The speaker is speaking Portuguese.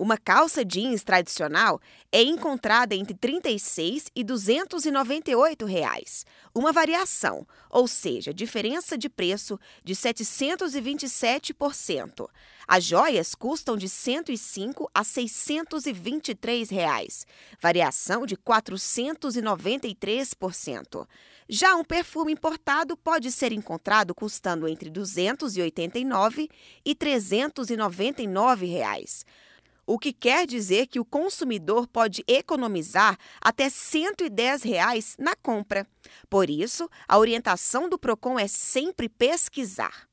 Uma calça jeans tradicional é encontrada entre R$ 36 e R$ 298, reais, uma variação, ou seja, diferença de preço de 727%. As joias custam de R$ 105 a R$ 623, reais, variação de 493%. Já um perfume importado pode ser encontrado custando entre R$ 289 e R$ 399. Reais o que quer dizer que o consumidor pode economizar até R$ 110 reais na compra. Por isso, a orientação do PROCON é sempre pesquisar.